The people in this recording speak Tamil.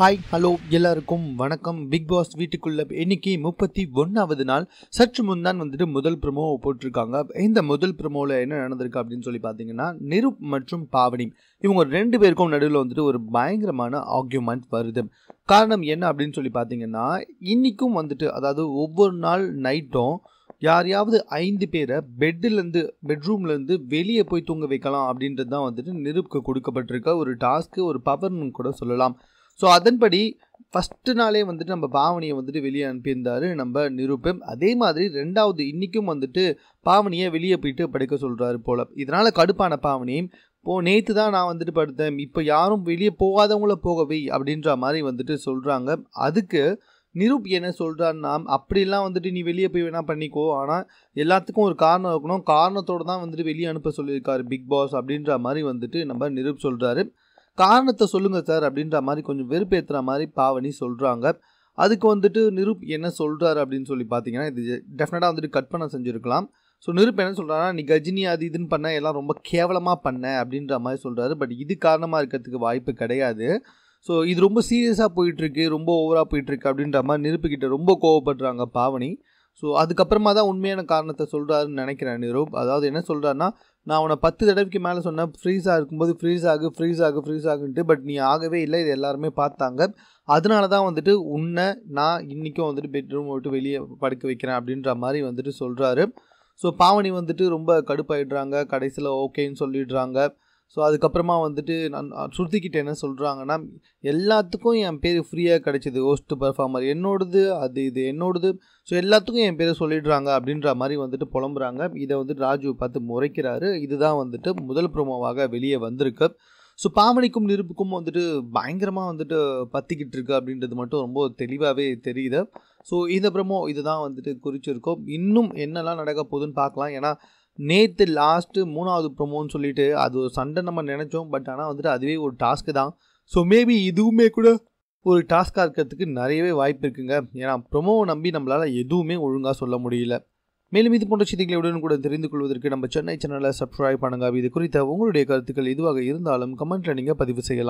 ஹாய் ஹலோ எல்லாருக்கும் வணக்கம் பிக் பாஸ் வீட்டுக்குள்ள இன்னைக்கு முப்பத்தி ஒன்றாவது நாள் சற்று முன் தான் வந்துட்டு முதல் ப்ரமோ போட்டிருக்காங்க இந்த முதல் ப்ரமோவில் என்ன நடந்திருக்கு அப்படின்னு சொல்லி பார்த்தீங்கன்னா நிருப் மற்றும் பாவனி இவங்க ரெண்டு பேருக்கும் நடுவில் வந்துட்டு ஒரு பயங்கரமான ஆர்கியூமெண்ட் வருது காரணம் என்ன அப்படின்னு சொல்லி பார்த்தீங்கன்னா இன்றைக்கும் வந்துட்டு அதாவது ஒவ்வொரு நாள் நைட்டும் யாரையாவது ஐந்து பேரை பெட்டிலேருந்து பெட்ரூம்லேருந்து வெளியே போய் தூங்க வைக்கலாம் அப்படின்றது தான் வந்துட்டு நெருப்புக்கு கொடுக்கப்பட்டிருக்க ஒரு டாஸ்க்கு ஒரு பவர்னு கூட சொல்லலாம் ஸோ அதன்படி ஃபஸ்ட்டு நாளே வந்துட்டு நம்ம பாவனியை வந்துட்டு வெளியே அனுப்பியிருந்தார் நம்ம நிரூபம் அதே மாதிரி ரெண்டாவது இன்றைக்கும் வந்துட்டு பாவனியை வெளியே போயிட்டு படிக்க சொல்கிறாரு போல் இதனால் கடுப்பான பாவனி இப்போ நேற்று தான் நான் வந்துட்டு படுத்தேன் இப்போ யாரும் வெளியே போகாதவங்கள போகவே அப்படின்ற மாதிரி வந்துட்டு சொல்கிறாங்க அதுக்கு நிரூப் என்ன சொல்கிறான்னா அப்படிலாம் வந்துட்டு நீ வெளியே போய் வேணால் பண்ணிக்கோ ஆனால் எல்லாத்துக்கும் ஒரு காரணம் இருக்கணும் காரணத்தோடு தான் வந்துட்டு வெளியே அனுப்ப சொல்லியிருக்காரு பிக் பாஸ் அப்படின்ற மாதிரி வந்துட்டு நம்ம நிரூப் சொல்கிறாரு காரணத்தை சொல்லுங்கள் சார் அப்படின்ற மாதிரி கொஞ்சம் வெறுப்பேற்றுற மாதிரி பாவனி சொல்கிறாங்க அதுக்கு வந்துட்டு நிருப் என்ன சொல்கிறாரு அப்படின்னு சொல்லி பார்த்தீங்கன்னா இது டெஃபினட்டாக வந்துட்டு கட் பண்ண செஞ்சுருக்கலாம் ஸோ நிருப் என்ன சொல்கிறாங்கன்னா நீ கஜினி அது இதுன்னு பண்ண எல்லாம் ரொம்ப கேவலமாக பண்ண அப்படின்ற மாதிரி சொல்கிறாரு பட் இது காரணமாக இருக்கிறதுக்கு வாய்ப்பு கிடையாது ஸோ இது ரொம்ப சீரியஸாக போயிட்டுருக்கு ரொம்ப ஓவராக போயிட்டுருக்கு அப்படின்ற மாதிரி நிருப்புக்கிட்ட ரொம்ப கோவப்படுறாங்க பாவனி ஸோ அதுக்கப்புறமா தான் உண்மையான காரணத்தை சொல்கிறாருன்னு நினைக்கிறேன் நிரூப் அதாவது என்ன சொல்கிறாருன்னா நான் உன்னை பத்து தடவைக்கு மேலே சொன்னேன் ஃப்ரீஸாக இருக்கும்போது ஃப்ரீஸ் ஆகு ஃப்ரீஸ் ஆகு ஃப்ரீஸ் ஆகுன்ட்டு பட் நீ ஆகவே இல்லை இது எல்லாருமே பார்த்தாங்க அதனால தான் வந்துட்டு உன்னை நான் இன்றைக்கும் வந்துட்டு பெட்ரூம் விட்டு வெளியே படுக்க வைக்கிறேன் அப்படின்ற மாதிரி வந்துட்டு சொல்கிறாரு ஸோ பாவனி வந்துட்டு ரொம்ப கடுப்பாயிடுறாங்க கடைசியில் ஓகேன்னு சொல்லிடுறாங்க ஸோ அதுக்கப்புறமா வந்துட்டு நான் சுருத்திக்கிட்டு என்ன சொல்கிறாங்கன்னா எல்லாத்துக்கும் என் பேர் ஃப்ரீயாக கிடைச்சிது ஹோஸ்ட் பர்ஃபார்மர் என்னோடது அது இது என்னோடது ஸோ எல்லாத்துக்கும் என் பேரை சொல்லிடுறாங்க அப்படின்ற மாதிரி வந்துட்டு புலம்புறாங்க இதை வந்துட்டு ராஜு பார்த்து முறைக்கிறாரு இதுதான் வந்துட்டு முதல் ப்ரோமோவாக வெளியே வந்திருக்கு ஸோ பாமணிக்கும் நெருப்புக்கும் வந்துட்டு பயங்கரமாக வந்துட்டு பற்றிக்கிட்டு இருக்கு அப்படின்றது மட்டும் ரொம்ப தெளிவாகவே தெரியுது ஸோ இந்த ப்ரமோ இதுதான் வந்துட்டு குறிச்சிருக்கோம் இன்னும் என்னெல்லாம் நடக்க போகுதுன்னு பார்க்கலாம் ஏன்னா நேற்று லாஸ்ட்டு மூணாவது ப்ரொமோன்னு சொல்லிட்டு அது ஒரு சண்டை நம்ம நினச்சோம் பட் ஆனால் வந்துட்டு அதுவே ஒரு டாஸ்க்கு தான் ஸோ மேபி இதுவுமே கூட ஒரு டாஸ்காக இருக்கிறதுக்கு நிறையவே வாய்ப்பு இருக்குங்க ஏன்னா ப்ரொமோவை நம்பி நம்மளால் எதுவுமே ஒழுங்காக சொல்ல முடியல மேலும் இது போன்ற செய்திகளை உடனே கூட தெரிந்து கொள்வதற்கு நம்ம சென்னை சேனலை சப்ஸ்கிரைப் பண்ணுங்க இது குறித்த உங்களுடைய கருத்துக்கள் எதுவாக இருந்தாலும் கமெண்ட்டில் நீங்கள் பதிவு செய்யலாம்